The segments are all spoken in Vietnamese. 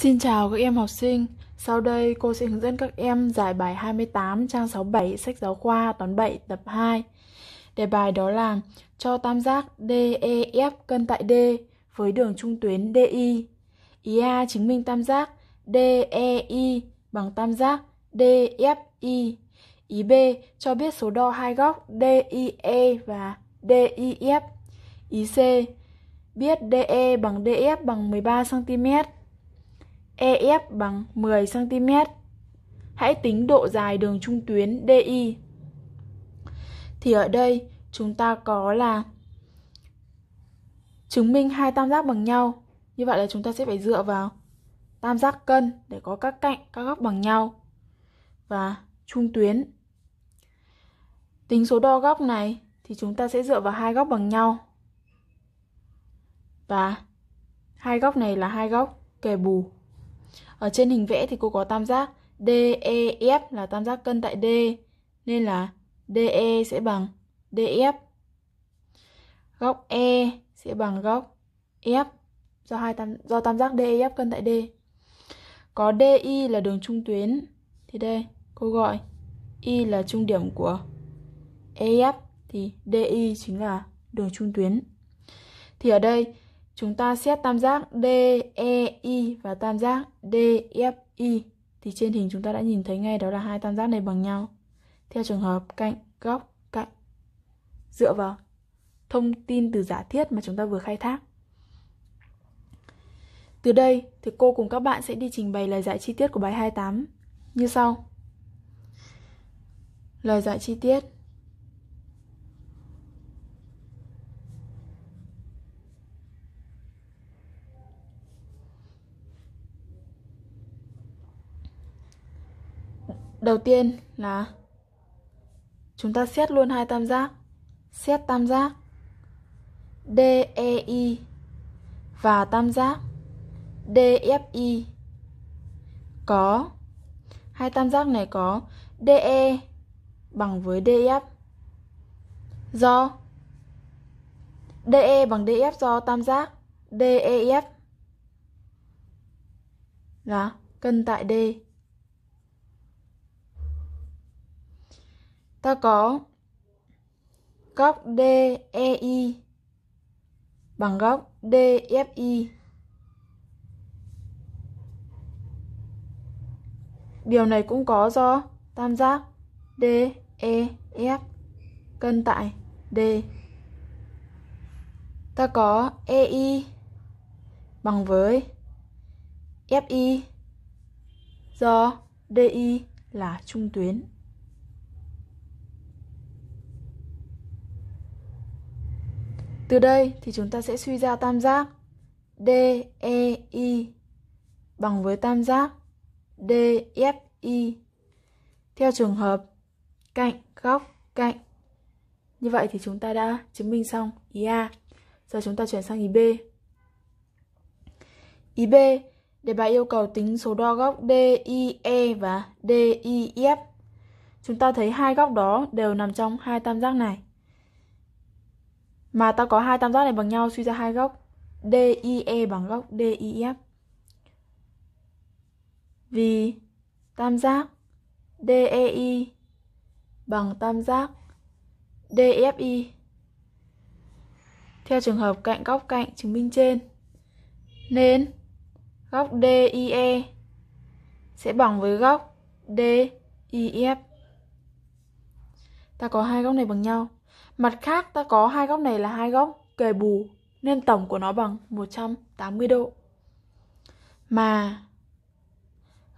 Xin chào các em học sinh. Sau đây cô sẽ hướng dẫn các em giải bài 28 trang 67 sách giáo khoa toán 7 tập 2. Đề bài đó là cho tam giác DEF cân tại D với đường trung tuyến DI. Ý A chứng minh tam giác DEI bằng tam giác DFI. Ý B cho biết số đo hai góc DIE và DIF. Ý C biết DE bằng DF bằng 13 cm EF bằng 10cm. Hãy tính độ dài đường trung tuyến DI. Thì ở đây chúng ta có là chứng minh hai tam giác bằng nhau. Như vậy là chúng ta sẽ phải dựa vào tam giác cân để có các cạnh, các góc bằng nhau và trung tuyến. Tính số đo góc này thì chúng ta sẽ dựa vào hai góc bằng nhau. Và hai góc này là hai góc kề bù ở trên hình vẽ thì cô có tam giác DEF là tam giác cân tại D nên là DE sẽ bằng DF góc E sẽ bằng góc F do hai tam do tam giác DEF cân tại D có DI là đường trung tuyến thì đây cô gọi Y là trung điểm của EF thì DI chính là đường trung tuyến thì ở đây Chúng ta xét tam giác DEI và tam giác DFI thì trên hình chúng ta đã nhìn thấy ngay đó là hai tam giác này bằng nhau. Theo trường hợp cạnh góc cạnh dựa vào thông tin từ giả thiết mà chúng ta vừa khai thác. Từ đây thì cô cùng các bạn sẽ đi trình bày lời giải chi tiết của bài 28 như sau. Lời giải chi tiết Đầu tiên là chúng ta xét luôn hai tam giác. Xét tam giác DEI và tam giác DFI có hai tam giác này có DE bằng với DF do DE bằng DF do tam giác DEF là cân tại D ta có góc DEI bằng góc DFI. Điều này cũng có do tam giác DEF cân tại D. Ta có EI bằng với FI do DI là trung tuyến. Từ đây thì chúng ta sẽ suy ra tam giác DEI bằng với tam giác DFI theo trường hợp cạnh góc cạnh. Như vậy thì chúng ta đã chứng minh xong ý A. Giờ chúng ta chuyển sang ý B. Ý B, đề bài yêu cầu tính số đo góc DIE và DIF. Chúng ta thấy hai góc đó đều nằm trong hai tam giác này. Mà ta có hai tam giác này bằng nhau suy ra hai góc DIE bằng góc DIF. E, Vì tam giác DEI bằng tam giác DFI. E, Theo trường hợp cạnh góc cạnh chứng minh trên nên góc DIE sẽ bằng với góc DIF. E, ta có hai góc này bằng nhau. Mặt khác, ta có hai góc này là hai góc kề bù, nên tổng của nó bằng 180 độ. Mà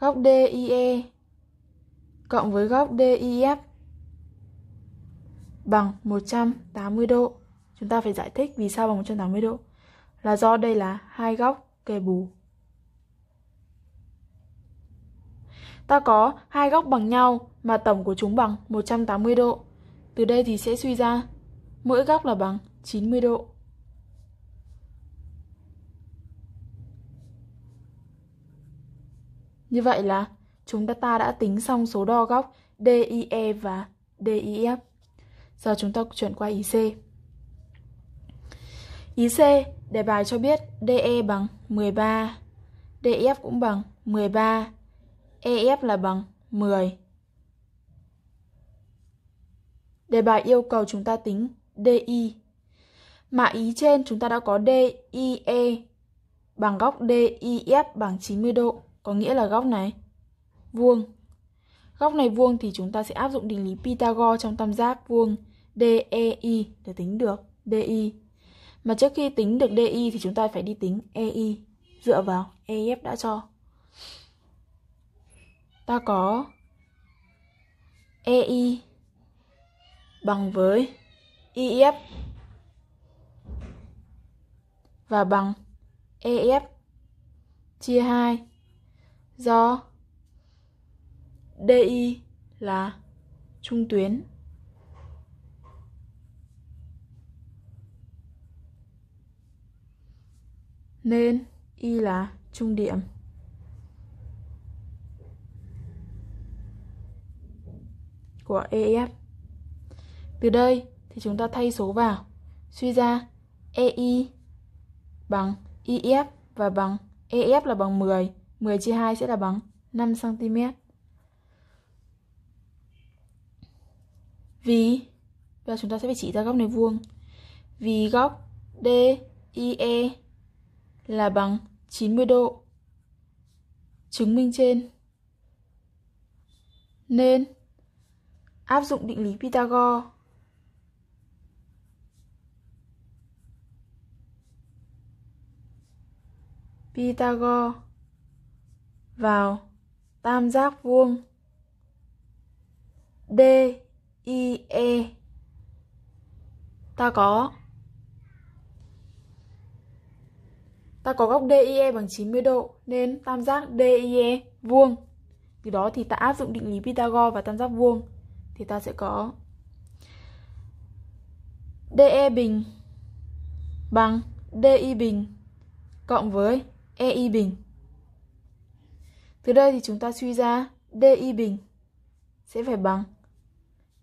góc DIE cộng với góc DIF bằng 180 độ. Chúng ta phải giải thích vì sao bằng 180 độ. Là do đây là hai góc kề bù. Ta có hai góc bằng nhau mà tổng của chúng bằng 180 độ. Từ đây thì sẽ suy ra mỗi góc là bằng 90 độ. Như vậy là chúng ta đã tính xong số đo góc DIE và DIF. Giờ chúng ta chuyển qua c IC. c đề bài cho biết DE bằng 13, DF cũng bằng 13, EF là bằng 10. Đề bài yêu cầu chúng ta tính DI. Mã ý trên chúng ta đã có DIE bằng góc DIF bằng 90 độ, có nghĩa là góc này vuông. Góc này vuông thì chúng ta sẽ áp dụng định lý Pythagore trong tam giác vuông DEI để tính được DI. Mà trước khi tính được DI thì chúng ta phải đi tính EI dựa vào EF đã cho. Ta có EI bằng với IF e và bằng EF chia 2 do DI là trung tuyến nên Y là trung điểm. của EF. Từ đây, thì chúng ta thay số vào. Suy ra EI bằng IF và bằng EF là bằng 10. 10 chia 2 sẽ là bằng 5 cm. Vì và chúng ta sẽ phải chỉ ra góc này vuông. Vì góc DIE là bằng 90 độ. Chứng minh trên nên áp dụng định lý Pythagore Pythagore vào tam giác vuông d i e ta có ta có góc DIE bằng 90 độ nên tam giác DIE vuông từ đó thì ta áp dụng định lý Pythagore và tam giác vuông thì ta sẽ có DE bình bằng DI bình cộng với EI bình. Từ đây thì chúng ta suy ra DI bình sẽ phải bằng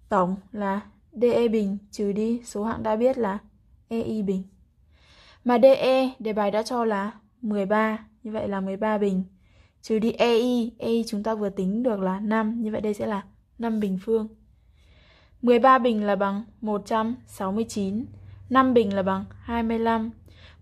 tổng là DE bình trừ đi số hạng đã biết là EI bình. Mà DE đề bài đã cho là 13, như vậy là 13 bình. Trừ đi EI, EI chúng ta vừa tính được là 5, như vậy đây sẽ là 5 bình phương. 13 bình là bằng 169, 5 bình là bằng 25,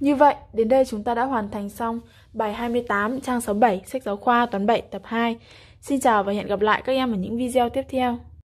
Như vậy, đến đây chúng ta đã hoàn thành xong bài 28 trang 67 sách giáo khoa toán 7 tập 2. Xin chào và hẹn gặp lại các em ở những video tiếp theo.